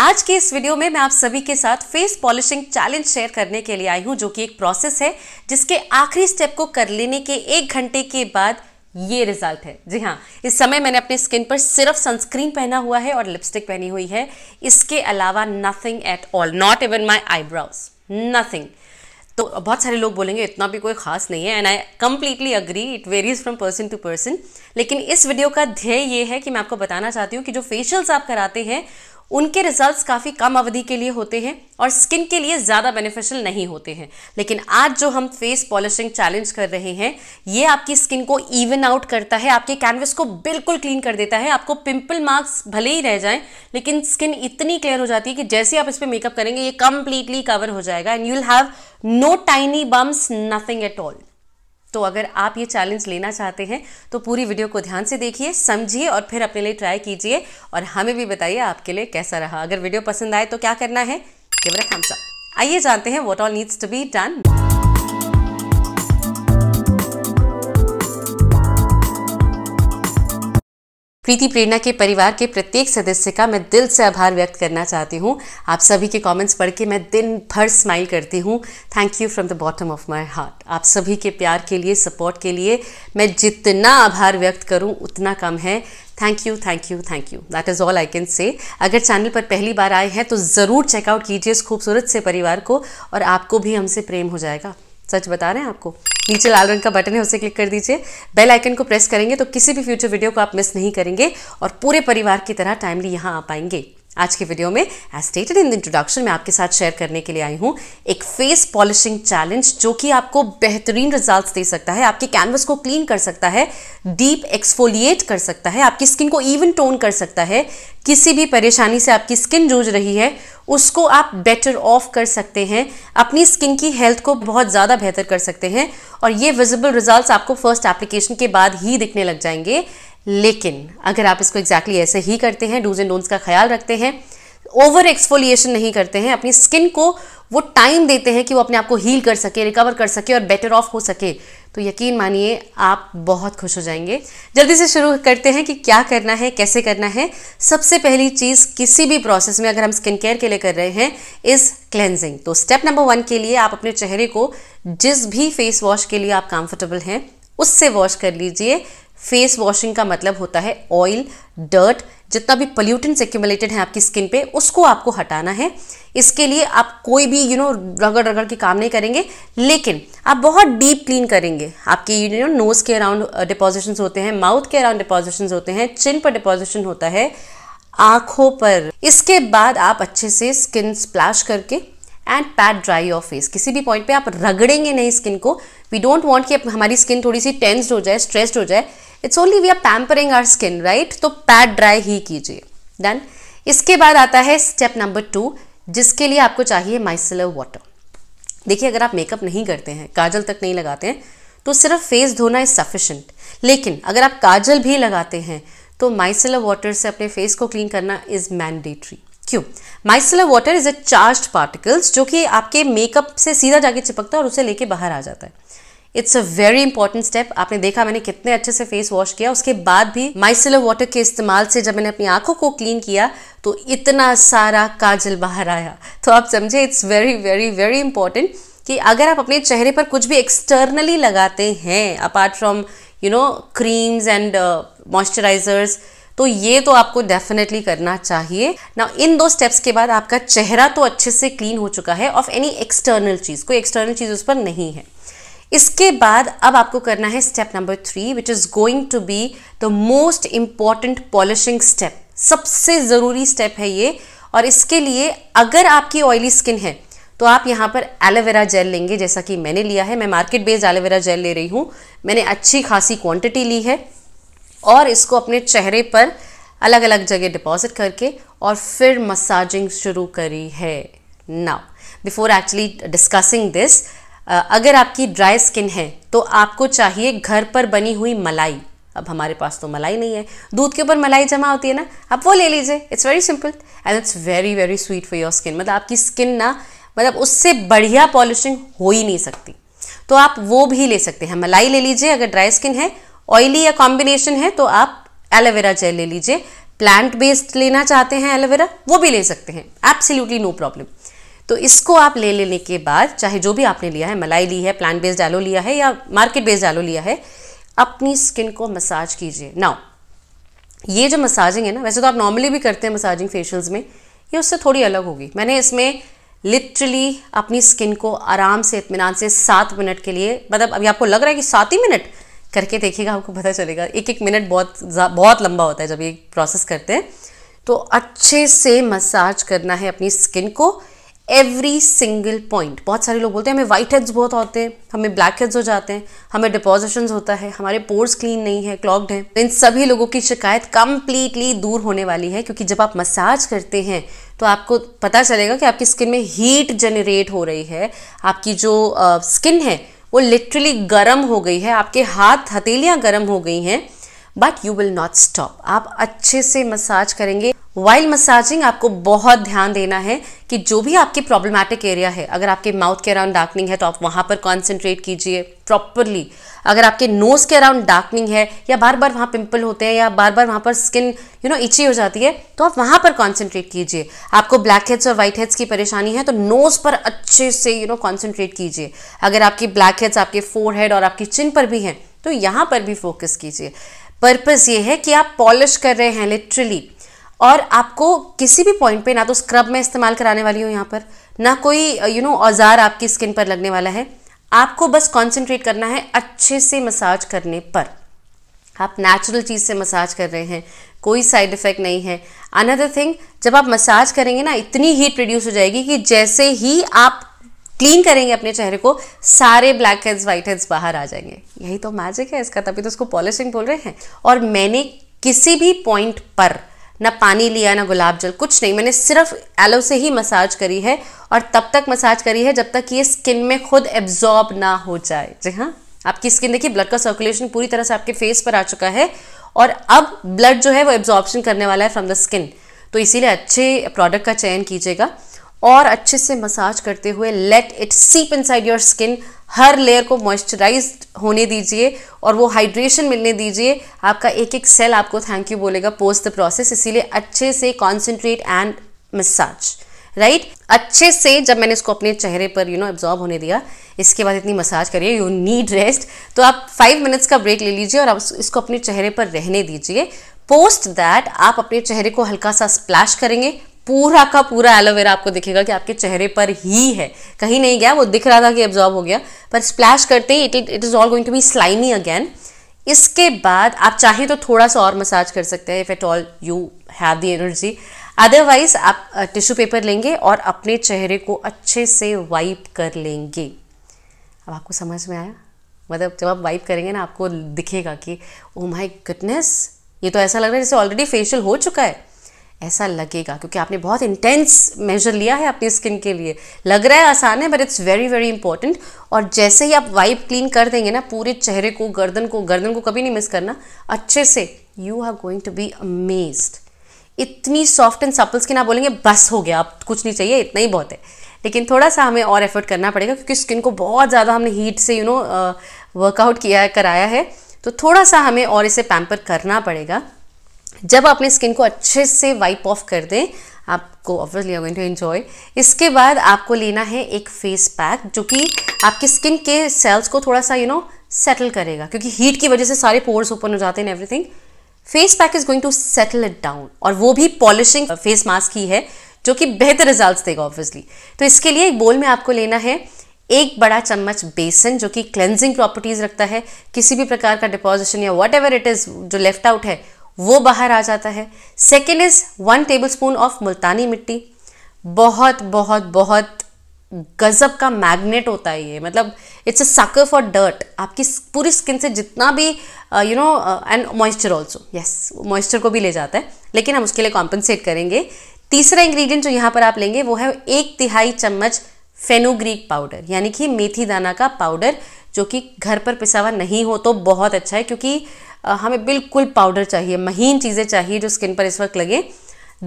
आज के इस वीडियो में मैं आप सभी के साथ फेस पॉलिशिंग चैलेंज शेयर करने के लिए आई हूं जो कि एक प्रोसेस है जिसके आखिरी स्टेप को कर लेने के एक घंटे के बाद ये रिजल्ट है जी हाँ इस समय मैंने अपने स्किन पर सिर्फ सनस्क्रीन पहना हुआ है और लिपस्टिक पहनी हुई है इसके अलावा nothing at all not even my eyebrows nothing तो बहुत सारे लोग बोलेंगे इतना भी कोई खास नहीं है and I completely agree it varies from person to person लेकिन इस वीडियो का ध्येय ये है कि मैं आपको बताना चाहती हूँ कि जो फेशियल्स आप कराते हैं उनके रिजल्ट्स काफ़ी कम अवधि के लिए होते हैं और स्किन के लिए ज़्यादा बेनिफिशियल नहीं होते हैं लेकिन आज जो हम फेस पॉलिशिंग चैलेंज कर रहे हैं ये आपकी स्किन को इवन आउट करता है आपके कैनवस को बिल्कुल क्लीन कर देता है आपको पिंपल मार्क्स भले ही रह जाएं लेकिन स्किन इतनी क्लियर हो जाती है कि जैसे आप इस पर मेकअप करेंगे ये कम्प्लीटली कवर हो जाएगा and you will have no tiny bumps nothing at all तो अगर आप ये चैलेंज लेना चाहते हैं तो पूरी वीडियो को ध्यान से देखिए समझिए और फिर अपने लिए ट्राई कीजिए और हमें भी बताइए आपके लिए कैसा रहा अगर वीडियो पसंद आए तो क्या करना है आइए जानते हैं what all needs to be done Preeti Prerna के परिवार के प्रत्येक सदस्य का मैं दिल से आभार व्यक्त करना चाहती हूँ आप सभी के कमेंट्स पढ़ के मैं दिन भर स्माइल करती हूँ thank you from the bottom of my heart आप सभी के प्यार के लिए सपोर्ट के लिए मैं जितना आभार व्यक्त करूँ उतना कम है thank you thank you thank you that is all I can say अगर चैनल पर पहली बार आए हैं तो ज़रूर चेकआउट कीजिए इस खूबसूरत से परिवार को और आपको भी हमसे प्रेम हो जाएगा सच बता रहे हैं आपको नीचे लाल रंग का बटन है उसे क्लिक कर दीजिए बेल आइकन को प्रेस करेंगे तो किसी भी फ्यूचर वीडियो को आप मिस नहीं करेंगे और पूरे परिवार की तरह टाइमली यहाँ आ पाएंगे आज के वीडियो में as stated in the introduction में आपके साथ शेयर करने के लिए आई हूँ एक फेस पॉलिशिंग चैलेंज जो कि आपको बेहतरीन रिजल्ट्स दे सकता है आपके कैनवस को क्लीन कर सकता है डीप एक्सफोलिएट कर सकता है आपकी स्किन को इवन टोन कर सकता है किसी भी परेशानी से आपकी स्किन जूझ रही है उसको आप बेटर ऑफ कर सकते हैं अपनी स्किन की हेल्थ को बहुत ज़्यादा बेहतर कर सकते हैं और ये विजिबल रिजल्ट आपको फर्स्ट एप्लीकेशन के बाद ही दिखने लग जाएंगे लेकिन अगर आप इसको एग्जैक्टली exactly ऐसे ही करते हैं डूज एंड डोंट्स का ख्याल रखते हैं ओवर एक्सफोलिएशन नहीं करते हैं अपनी स्किन को वो टाइम देते हैं कि वो अपने आप को हील कर सके रिकवर कर सके और बेटर ऑफ हो सके तो यकीन मानिए आप बहुत खुश हो जाएंगे जल्दी से शुरू करते हैं कि क्या करना है कैसे करना है सबसे पहली चीज़ किसी भी प्रोसेस में अगर हम स्किन केयर के लिए कर रहे हैं इज़ क्लेंजिंग तो स्टेप नंबर वन के लिए आप अपने चेहरे को जिस भी फेस वॉश के लिए आप कंफर्टेबल हैं उससे वॉश कर लीजिए फेस वॉशिंग का मतलब होता है ऑयल डर्ट जितना भी पल्यूटेंट्स एक्यूमुलेटेड है आपकी स्किन पे उसको आपको हटाना है इसके लिए आप कोई भी यू नो रगड़ रगड़ के काम नहीं करेंगे लेकिन आप बहुत डीप क्लीन करेंगे आपके यू नो नोज़ के अराउंड डिपोजिशन uh, होते हैं माउथ के अराउंड डिपोजिशन होते हैं चिन पर डिपॉजिशन होता है आंखों पर इसके बाद आप अच्छे से स्किन स्प्लैश करके and pat dry off face किसी भी पॉइंट पे आप रगड़ेंगे नहीं स्किन को वी डोंट वांट कि हमारी स्किन थोड़ी सी टेंस्ड हो जाए स्ट्रेस्ड हो जाए it's only we are pampering our skin right तो पैड ड्राई ही कीजिए डन इसके बाद आता है स्टेप नंबर टू जिसके लिए आपको चाहिए माइसिलर वाटर देखिए अगर आप मेकअप नहीं करते हैं काजल तक नहीं लगाते हैं तो सिर्फ फेस धोना इज सफिशेंट लेकिन अगर आप काजल भी लगाते हैं तो माइसिलर वाटर से अपने फेस को क्लीन करना इज मैंडेटरी क्यों micellar water is a charge particles जो कि आपके मेकअप से सीधा जाके चिपकता है और उसे लेके बाहर आ जाता है it's a very important step आपने देखा मैंने कितने अच्छे से फेस वॉश किया उसके बाद भी माइसिलर वाटर के इस्तेमाल से जब मैंने अपनी आंखों को क्लीन किया तो इतना सारा काजल बाहर आया तो आप समझे it's very very very important कि अगर आप अपने चेहरे पर कुछ भी एक्सटर्नली लगाते हैं apart from you know creams and moisturisers तो ये तो आपको डेफिनेटली करना चाहिए ना इन दो स्टेप्स के बाद आपका चेहरा तो अच्छे से क्लीन हो चुका है ऑफ एनी एक्सटर्नल चीज़ कोई एक्सटर्नल चीज़ उस पर नहीं है इसके बाद अब आपको करना है step number three which is going to be the most important polishing step सबसे ज़रूरी स्टेप है ये और इसके लिए अगर आपकी ऑयली स्किन है तो आप यहाँ पर एलोवेरा जेल लेंगे जैसा कि मैंने लिया है मैं मार्केट बेस्ड एलोवेरा जेल ले रही हूँ मैंने अच्छी खासी क्वांटिटी ली है और इसको अपने चेहरे पर अलग अलग जगह डिपॉजिट करके और फिर मसाजिंग शुरू करी है now before actually discussing this अगर आपकी ड्राई स्किन है तो आपको चाहिए घर पर बनी हुई मलाई अब हमारे पास तो मलाई नहीं है दूध के ऊपर मलाई जमा होती है ना आप वो ले लीजिए it's very simple and it's very very sweet for your skin मतलब आपकी स्किन ना मतलब उससे बढ़िया पॉलिशिंग हो ही नहीं सकती तो आप वो भी ले सकते हैं मलाई ले लीजिए अगर ड्राई स्किन है ऑयली या कॉम्बिनेशन है तो आप एलोवेरा जेल ले लीजिए प्लांट बेस्ड लेना चाहते हैं एलोवेरा वो भी ले सकते हैं एब्सोल्युटली नो प्रॉब्लम तो इसको आप ले लेने के बाद चाहे जो भी आपने लिया है मलाई ली है प्लांट बेस्ड एलो लिया है या मार्केट बेस्ड एलो लिया है अपनी स्किन को मसाज कीजिए नाउ ये जो मसाजिंग है ना वैसे तो आप नॉर्मली भी करते हैं मसाजिंग फेशियल्स में ये उससे थोड़ी अलग होगी मैंने इसमें लिटरली अपनी स्किन को आराम से इतमान से सात मिनट के लिए मतलब अभी आपको लग रहा है कि सात ही मिनट करके देखिएगा आपको पता चलेगा एक एक मिनट बहुत बहुत लंबा होता है जब ये प्रोसेस करते हैं तो अच्छे से मसाज करना है अपनी स्किन को एवरी सिंगल पॉइंट बहुत सारे लोग बोलते हैं हमें वाइट हेड्स बहुत होते हैं हमें ब्लैक हेड्स हो जाते हैं हमें डिपोजिशन होता है हमारे पोर्स क्लीन नहीं है क्लॉग्ड हैं इन सभी लोगों की शिकायत कम्प्लीटली दूर होने वाली है क्योंकि जब आप मसाज करते हैं तो आपको पता चलेगा कि आपकी स्किन में हीट जनरेट हो रही है आपकी जो स्किन uh, है वो लिटरली गर्म हो गई है आपके हाथ हथेलियाँ गर्म हो गई हैं but you will not stop आप अच्छे से मसाज करेंगे वाइल मसाजिंग आपको बहुत ध्यान देना है कि जो भी आपकी प्रॉब्लमेटिक एरिया है अगर आपके माउथ के अराउंड डार्कनिंग है तो आप वहाँ पर कॉन्सेंट्रेट कीजिए प्रॉपरली अगर आपके नोज़ के अराउंड डार्कनिंग है या बार बार वहाँ पिंपल होते हैं या बार बार वहाँ पर स्किन यू नो इची हो जाती है तो आप वहाँ पर कॉन्सेंट्रेट कीजिए आपको ब्लैक हेड्स और वाइट हेड्स की परेशानी है तो नोज़ पर अच्छे से यू नो कॉन्सेंट्रेट कीजिए अगर आपकी ब्लैक हेड्स आपके फोर हेड और आपकी चिन पर भी हैं तो यहाँ पर भी फोकस कीजिए पर्पज़ ये है कि आप पॉलिश कर रहे हैं लिटरली और आपको किसी भी पॉइंट पे ना तो स्क्रब मैं इस्तेमाल कराने वाली हूँ यहाँ पर ना कोई यू नो औजार आपकी स्किन पर लगने वाला है आपको बस कॉन्सेंट्रेट करना है अच्छे से मसाज करने पर आप नेचुरल चीज़ से मसाज कर रहे हैं कोई साइड इफ़ेक्ट नहीं है अनदर थिंग जब आप मसाज करेंगे ना इतनी हीट प्रोड्यूस हो जाएगी कि जैसे ही आप क्लीन करेंगे अपने चेहरे को सारे ब्लैक हेड्स वाइट हेड्स बाहर आ जाएंगे यही तो मैजिक है इसका तभी तो उसको पॉलिशिंग बोल रहे हैं और मैंने किसी भी पॉइंट पर ना पानी लिया ना गुलाब जल कुछ नहीं मैंने सिर्फ एलो से ही मसाज करी है और तब तक मसाज करी है जब तक ये स्किन में खुद एब्जॉर्ब ना हो जाए जी हाँ आपकी स्किन देखिए ब्लड का सर्कुलेशन पूरी तरह से आपके फेस पर आ चुका है और अब ब्लड जो है वो एब्जॉर्बशन करने वाला है फ्रॉम द स्किन तो इसीलिए अच्छे प्रोडक्ट का चयन कीजिएगा और अच्छे से मसाज करते हुए let it seep inside your skin हर लेयर को मॉइस्चराइज होने दीजिए और वो हाइड्रेशन मिलने दीजिए आपका एक एक सेल आपको थैंक यू बोलेगा पोस्ट द प्रोसेस इसीलिए अच्छे से कॉन्सेंट्रेट एंड मसाज राइट अच्छे से जब मैंने इसको अपने चेहरे पर यू नो एब्जॉर्ब होने दिया इसके बाद इतनी मसाज करिए यू नीड रेस्ट तो आप फाइव मिनट्स का ब्रेक ले लीजिए और आप इसको अपने चेहरे पर रहने दीजिए पोस्ट दैट आप अपने चेहरे को हल्का सा स्प्लैश करेंगे पूरा का पूरा एलोवेरा आपको दिखेगा कि आपके चेहरे पर ही है कहीं नहीं गया वो दिख रहा था कि एब्जॉर्ब हो गया पर स्प्लैश करते ही it it is all going to be slimy again इसके बाद आप चाहें तो थोड़ा सा और मसाज कर सकते हैं if at all you have the energy otherwise आप टिश्यू uh, पेपर लेंगे और अपने चेहरे को अच्छे से वाइप कर लेंगे अब आपको समझ में आया मतलब जब आप वाइप करेंगे ना आपको दिखेगा कि ओ माय गुडनेस ये तो ऐसा लग रहा है जैसे ऑलरेडी फेशियल हो चुका है ऐसा लगेगा क्योंकि आपने बहुत इंटेंस मेजर लिया है अपनी स्किन के लिए लग रहा है आसान है but it's very very important और जैसे ही आप वाइप क्लीन कर देंगे ना पूरे चेहरे को गर्दन को गर्दन को कभी नहीं मिस करना अच्छे से you are going to be amaze इतनी सॉफ्ट एंड सपल स्किन आप बोलेंगे बस हो गया आप कुछ नहीं चाहिए इतना ही बहुत है लेकिन थोड़ा सा हमें और एफर्ट करना पड़ेगा क्योंकि स्किन को बहुत ज़्यादा हमने हीट से यू नो वर्कआउट किया कराया है तो थोड़ा सा हमें और इसे पैम्पर करना पड़ेगा जब आप अपनी स्किन को अच्छे से वाइप ऑफ कर दें आपको obviously I going to enjoy इसके बाद आपको लेना है एक फेस पैक जो कि आपकी स्किन के सेल्स को थोड़ा सा यू नो सेटल करेगा क्योंकि हीट की वजह से सारे पोर्स ओपन हो जाते हैं everything face pack is going to settle it down और वो भी पॉलिशिंग फेस मास्क ही है जो कि बेहतर रिजल्ट देगा ऑब्वियसली तो इसके लिए एक बोल में आपको लेना है एक बड़ा चम्मच बेसन जो कि क्लेंजिंग प्रॉपर्टीज रखता है किसी भी प्रकार का डिपोजिशन या वट एवर इट इज़ जो लेफ्ट आउट है वो बाहर आ जाता है second is one tablespoon of multani mitti बहुत बहुत बहुत गज़ब का मैग्नेट होता है ये मतलब इट्स अ साकर फॉर डर्ट आपकी पूरी स्किन से जितना भी you know and moisture also yes moisture को भी ले जाता है लेकिन हम उसके लिए कॉम्पनसेट करेंगे तीसरा इंग्रेडिएंट जो यहाँ पर आप लेंगे वो है एक तिहाई चम्मच फेनोग्रीक पाउडर यानी कि मेथी दाना का पाउडर जो कि घर पर पिसा हुआ नहीं हो तो बहुत अच्छा है क्योंकि हमें बिल्कुल पाउडर चाहिए महीन चीज़ें चाहिए जो स्किन पर इस वक्त लगे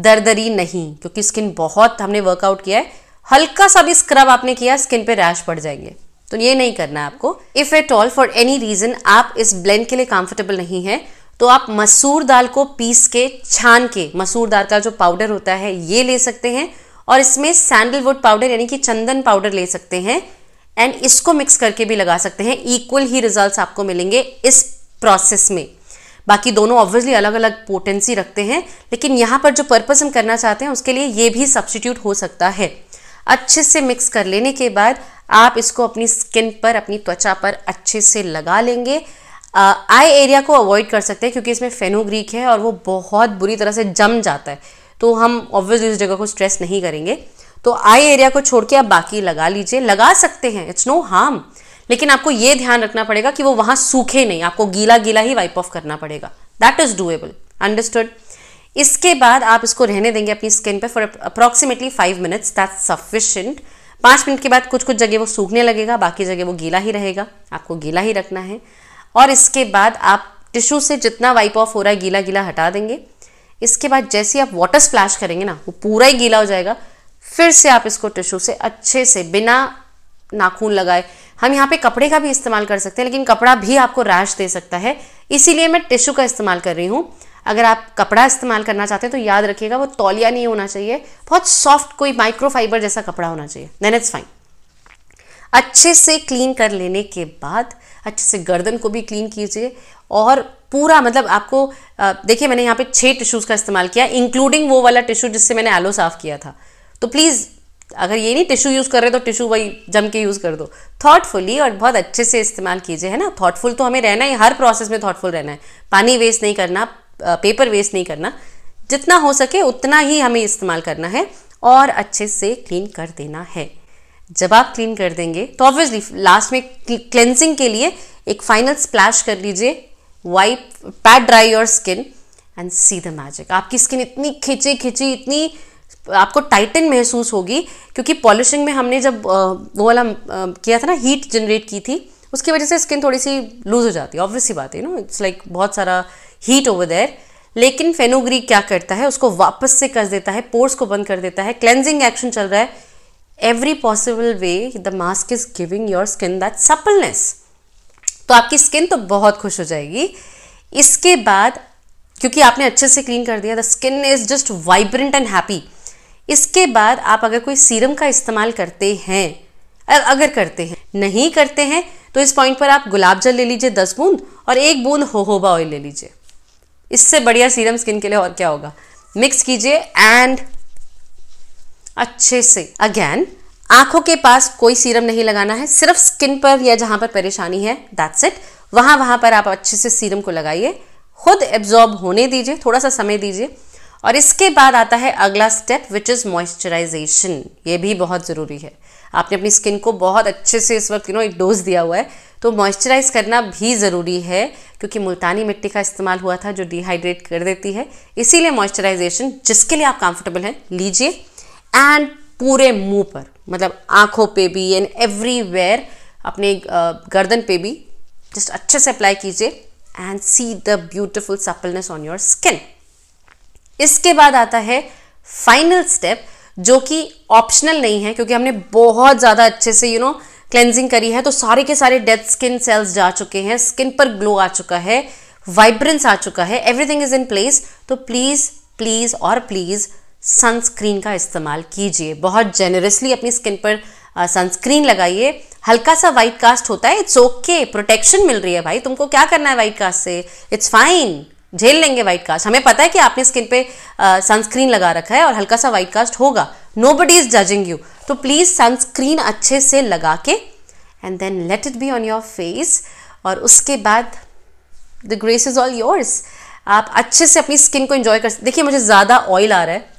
दरदरी नहीं क्योंकि स्किन बहुत हमने वर्कआउट किया है हल्का सा भी स्क्रब आपने किया स्किन पे रैश पड़ जाएंगे तो ये नहीं करना है आपको if at all for any reason आप इस ब्लेंड के लिए कंफर्टेबल नहीं है तो आप मसूर दाल को पीस के छान के मसूर दाल का जो पाउडर होता है ये ले सकते हैं और इसमें सैंडलवुड पाउडर यानी कि चंदन पाउडर ले सकते हैं एंड इसको मिक्स करके भी लगा सकते हैं इक्वल ही रिजल्ट्स आपको मिलेंगे इस प्रोसेस में बाकी दोनों ऑब्वियसली अलग अलग पोटेंसी रखते हैं लेकिन यहाँ पर जो पर्पज हम करना चाहते हैं उसके लिए ये भी सब्सटीट्यूट हो सकता है अच्छे से मिक्स कर लेने के बाद आप इसको अपनी स्किन पर अपनी त्वचा पर अच्छे से लगा लेंगे आई एरिया को अवॉइड कर सकते हैं क्योंकि इसमें फेनोग्रीक है और वो बहुत बुरी तरह से जम जाता है तो हम ऑब्वियसली इस जगह को स्ट्रेस नहीं करेंगे तो आई एरिया को छोड़ के आप बाकी लगा लीजिए लगा सकते हैं इट्स नो हार्म लेकिन आपको ये ध्यान रखना पड़ेगा कि वो वहां सूखे नहीं आपको गीला गीला ही वाइप ऑफ करना पड़ेगा दैट इज डूएबल अंडरस्टूड इसके बाद आप इसको रहने देंगे अपनी स्किन पे for approximately five minutes that sufficient पांच मिनट के बाद कुछ कुछ जगह वो सूखने लगेगा बाकी जगह वो गीला ही रहेगा आपको गीला ही रखना है और इसके बाद आप टिश्यू से जितना वाइप ऑफ हो रहा है गीला गीला हटा देंगे इसके बाद जैसे आप वाटर स्प्लैश करेंगे ना वो पूरा ही गीला हो जाएगा फिर से आप इसको टिश्यू से अच्छे से बिना नाखून लगाए हम यहाँ पे कपड़े का भी इस्तेमाल कर सकते हैं लेकिन कपड़ा भी आपको रैश दे सकता है इसीलिए मैं टिश्यू का इस्तेमाल कर रही हूँ अगर आप कपड़ा इस्तेमाल करना चाहते हैं तो याद रखिएगा वो तौलिया नहीं होना चाहिए बहुत सॉफ्ट कोई माइक्रोफाइबर जैसा कपड़ा होना चाहिए देन इट्स फाइन अच्छे से क्लीन कर लेने के बाद अच्छे से गर्दन को भी क्लीन कीजिए और पूरा मतलब आपको देखिए मैंने यहाँ पे छह टिश्यूज़ का इस्तेमाल किया इंक्लूडिंग वो वाला टिश्यू जिससे मैंने एलो साफ़ किया था तो प्लीज़ अगर ये नहीं टिशू यूज़ कर रहे तो टिशू वही जम के यूज़ कर दो थॉटफुली और बहुत अच्छे से इस्तेमाल कीजिए है ना थॉटफुल तो हमें रहना है हर प्रोसेस में थॉटफुल रहना है पानी वेस्ट नहीं करना पेपर वेस्ट नहीं करना जितना हो सके उतना ही हमें इस्तेमाल करना है और अच्छे से क्लीन कर देना है जब आप क्लीन कर देंगे तो ऑब्वियसली लास्ट में क्लेंसिंग के लिए एक फाइनल स्प्लैश कर लीजिए wipe pat dry your skin and see the magic आपकी स्किन इतनी खिंची खिंची इतनी आपको टाइटन महसूस होगी क्योंकि पॉलिशिंग में हमने जब वो वाला किया था ना हीट जनरेट की थी उसकी वजह से स्किन थोड़ी सी लूज हो जाती है ऑब्वियसली बात है नो इट्स लाइक बहुत सारा हीट ओवर देयर लेकिन फेनोग्री क्या करता है उसको वापस से कर देता है पोर्स को बंद कर देता है क्लेंजिंग एक्शन चल रहा है every possible way the mask is giving your skin that suppleness तो आपकी स्किन तो बहुत खुश हो जाएगी इसके बाद क्योंकि आपने अच्छे से क्लीन कर दिया the skin is just vibrant and happy इसके बाद आप अगर कोई सीरम का इस्तेमाल करते हैं अगर करते हैं नहीं करते हैं तो इस पॉइंट पर आप गुलाब जल ले लीजिए दस बूंद और एक बूंद होहोबा ऑयल ले लीजिए इससे बढ़िया सीरम स्किन के लिए और क्या होगा मिक्स कीजिए एंड अच्छे से अगेन आंखों के पास कोई सीरम नहीं लगाना है सिर्फ स्किन पर या जहां पर परेशानी है दैट्स इट वहां वहां पर आप अच्छे से सीरम को लगाइए खुद एब्जॉर्ब होने दीजिए थोड़ा सा समय दीजिए और इसके बाद आता है अगला स्टेप विच इज़ मॉइस्चराइजेशन ये भी बहुत ज़रूरी है आपने अपनी स्किन को बहुत अच्छे से इस वक्त यू नो एक डोज दिया हुआ है तो मॉइस्चराइज करना भी ज़रूरी है क्योंकि मुल्तानी मिट्टी का इस्तेमाल हुआ था जो डिहाइड्रेट कर देती है इसीलिए मॉइस्चराइजेशन जिसके लिए आप कंफर्टेबल हैं लीजिए एंड पूरे मुंह पर मतलब आंखों पे भी एंड एवरीवेयर अपने गर्दन पे भी जस्ट अच्छे से अप्लाई कीजिए and see the beautiful suppleness on your skin इसके बाद आता है फाइनल स्टेप जो कि ऑप्शनल नहीं है क्योंकि हमने बहुत ज़्यादा अच्छे से यू नो क्लेंजिंग करी है तो सारे के सारे डेड स्किन सेल्स जा चुके हैं स्किन पर ग्लो आ चुका है वाइब्रेंस आ चुका है एवरीथिंग इज़ इन प्लेस तो प्लीज़ प्लीज़ और प्लीज़ सनस्क्रीन का इस्तेमाल कीजिए बहुत जेनरसली अपनी स्किन पर सनस्क्रीन लगाइए हल्का सा व्हाइट कास्ट होता है इट्स ओके प्रोटेक्शन मिल रही है भाई तुमको क्या करना है वाइट कास्ट से इट्स फाइन झेल लेंगे व्हाइट कास्ट हमें पता है कि आपने स्किन पे सनस्क्रीन लगा रखा है और हल्का सा व्हाइट कास्ट होगा nobody is judging you तो प्लीज़ सनस्क्रीन अच्छे से लगा के and then let it be on your face और उसके बाद the grace is all yours आप अच्छे से अपनी स्किन को इंजॉय कर देखिए मुझे ज़्यादा ऑयल आ रहा है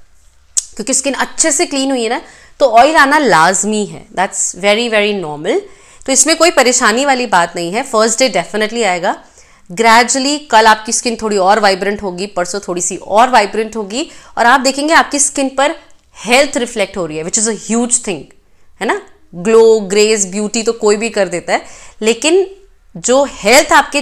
क्योंकि स्किन अच्छे से क्लीन हुई है ना तो ऑयल आना लाजमी है दैट्स वेरी वेरी नॉर्मल तो इसमें कोई परेशानी वाली बात नहीं है फर्स्ट डे डेफिनेटली आएगा ग्रेजुअली कल आपकी स्किन थोड़ी और वाइब्रेंट होगी परसों थोड़ी सी और वाइब्रेंट होगी और आप देखेंगे आपकी स्किन पर हेल्थ रिफ्लेक्ट हो रही है which is a huge thing है ना ग्लो ग्रेस ब्यूटी तो कोई भी कर देता है लेकिन जो हेल्थ आपके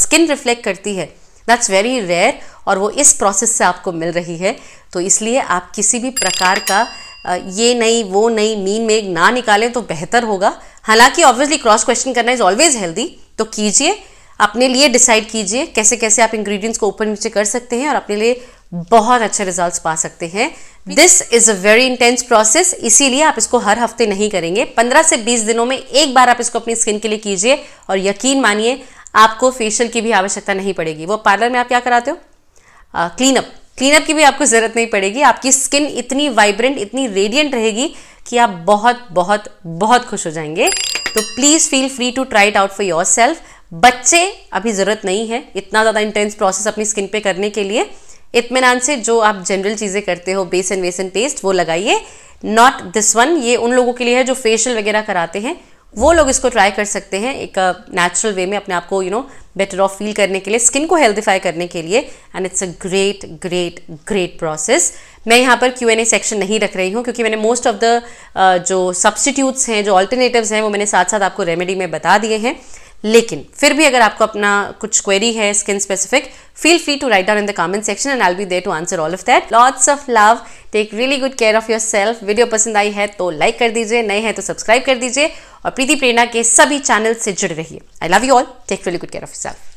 स्किन uh, रिफ्लेक्ट करती है दैट्स वेरी रेयर और वो इस प्रोसेस से आपको मिल रही है तो इसलिए आप किसी भी प्रकार का uh, ये नहीं वो नहीं मीन में ना निकालें तो बेहतर होगा हालांकि ऑब्वियसली क्रॉस क्वेश्चन करना इज ऑलवेज हेल्दी तो कीजिए अपने लिए डिसाइड कीजिए कैसे कैसे आप इंग्रेडिएंट्स को ऊपर नीचे कर सकते हैं और अपने लिए बहुत अच्छे रिजल्ट्स पा सकते हैं this is a very intense process इसीलिए आप इसको हर हफ्ते नहीं करेंगे 15 से 20 दिनों में एक बार आप इसको अपनी स्किन के लिए कीजिए और यकीन मानिए आपको फेशियल की भी आवश्यकता नहीं पड़ेगी वो पार्लर में आप क्या कराते हो क्लीनअप क्लीनअप की भी आपको ज़रूरत नहीं पड़ेगी आपकी स्किन इतनी वाइब्रेंट इतनी रेडियंट रहेगी कि आप बहुत बहुत बहुत खुश हो जाएंगे तो please feel free to try it out for yourself बच्चे अभी ज़रूरत नहीं है इतना ज़्यादा इंटेंस प्रोसेस अपनी स्किन पे करने के लिए इतमान से जो आप जनरल चीज़ें करते हो बेसन वेसन पेस्ट वो लगाइए नॉट दिस वन ये उन लोगों के लिए है जो फेशियल वगैरह कराते हैं वो लोग इसको ट्राई कर सकते हैं एक नेचुरल uh, वे में अपने आप को you know better off feel करने के लिए स्किन को हेल्दीफाई करने के लिए and it's a great great great process मैं यहाँ पर क्यू एन ए सेक्शन नहीं रख रही हूँ क्योंकि मैंने मोस्ट ऑफ द जो सब्सटीट्यूट्स हैं जो ऑल्टरनेटिव्स हैं वो मैंने साथ साथ आपको रेमेडी में बता दिए हैं लेकिन फिर भी अगर आपको अपना कुछ क्वेरी है skin specific feel free to write down in the comment section and I be there to answer all of that lots of love take really good care of yourself video पसंद आई है तो like कर दीजिए नए हैं तो subscribe कर दीजिए और प्रीति प्रेरणा के सभी चैनल से जुड़ रहिए I love you all take really good care of your self